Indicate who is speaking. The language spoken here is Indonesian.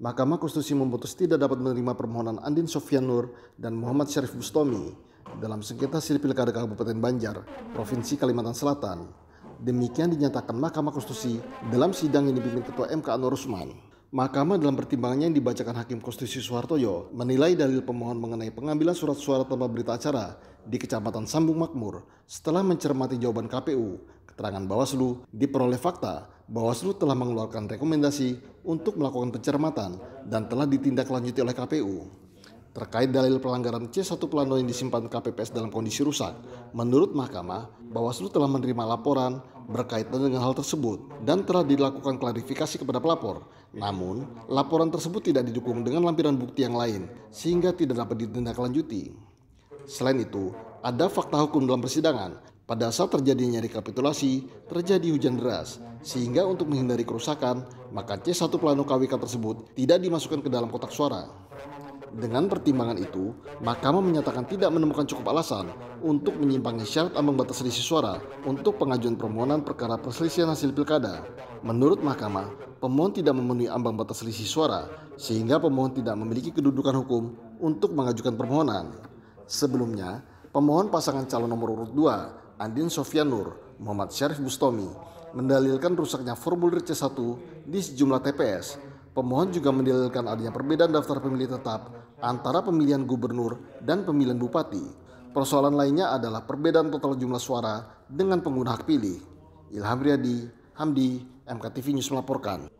Speaker 1: Mahkamah Konstitusi memutus tidak dapat menerima permohonan Andin Sofian Nur dan Muhammad Syarif Bustomi dalam sengketa hasil pilkada Kabupaten Banjar, Provinsi Kalimantan Selatan. Demikian dinyatakan Mahkamah Konstitusi dalam sidang yang dipimpin Ketua MK Anwar Usman. Mahkamah dalam pertimbangannya yang dibacakan Hakim Konstitusi Soehartoyo menilai dalil pemohon mengenai pengambilan surat suara tanpa berita acara di Kecamatan Sambung Makmur setelah mencermati jawaban KPU, keterangan Bawaslu, diperoleh fakta Bawaslu telah mengeluarkan rekomendasi untuk melakukan pencermatan dan telah ditindaklanjuti oleh KPU. Terkait dalil pelanggaran C1 Plano yang disimpan KPPS dalam kondisi rusak, menurut mahkamah, Bawaslu telah menerima laporan berkaitan dengan hal tersebut dan telah dilakukan klarifikasi kepada pelapor. Namun, laporan tersebut tidak didukung dengan lampiran bukti yang lain sehingga tidak dapat ditindaklanjuti. Selain itu, ada fakta hukum dalam persidangan pada saat terjadinya rekapitulasi, terjadi hujan deras, sehingga untuk menghindari kerusakan, maka C1 plano KWK tersebut tidak dimasukkan ke dalam kotak suara. Dengan pertimbangan itu, Mahkamah menyatakan tidak menemukan cukup alasan untuk menyimpangi syarat ambang batas selisih suara untuk pengajuan permohonan perkara perselisihan hasil pilkada. Menurut Mahkamah, pemohon tidak memenuhi ambang batas selisih suara, sehingga pemohon tidak memiliki kedudukan hukum untuk mengajukan permohonan. Sebelumnya, pemohon pasangan calon nomor urut 2 Andin Sofianur, Muhammad Syarif Bustomi, mendalilkan rusaknya formulir C1 di sejumlah TPS. Pemohon juga mendalilkan adanya perbedaan daftar pemilih tetap antara pemilihan gubernur dan pemilihan bupati. Persoalan lainnya adalah perbedaan total jumlah suara dengan pengguna hak pilih. Ilham Riyadi, Hamdi, MKTV News melaporkan.